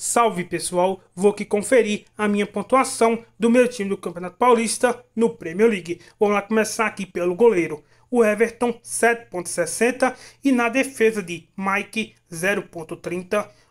Salve pessoal, vou aqui conferir a minha pontuação do meu time do Campeonato Paulista no Premier League. Vamos lá começar aqui pelo goleiro. O Everton 7.60 e na defesa de Mike 0.30.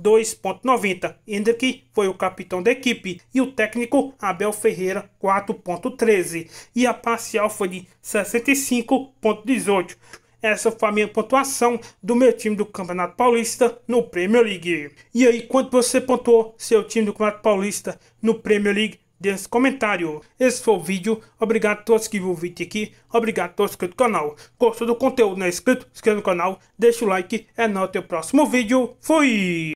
2.90. Hendrick foi o capitão da equipe e o técnico Abel Ferreira 4.13. E a parcial foi de 65.18. Essa foi a minha pontuação do meu time do Campeonato Paulista no Premier League. E aí, quanto você pontuou seu time do Campeonato Paulista no Premier League? Deixe comentário. Esse foi o vídeo. Obrigado a todos que viram o vídeo aqui. Obrigado a todos que do canal. Gostou do conteúdo? Não é inscrito? Inscreva no canal. Deixa o like. É nóis até o próximo vídeo. Fui!